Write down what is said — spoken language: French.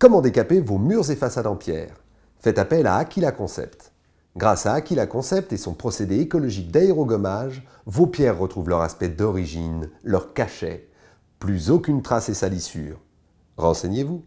Comment décaper vos murs et façades en pierre Faites appel à Aquila Concept. Grâce à Aquila Concept et son procédé écologique d'aérogommage, vos pierres retrouvent leur aspect d'origine, leur cachet. Plus aucune trace et salissure. Renseignez-vous.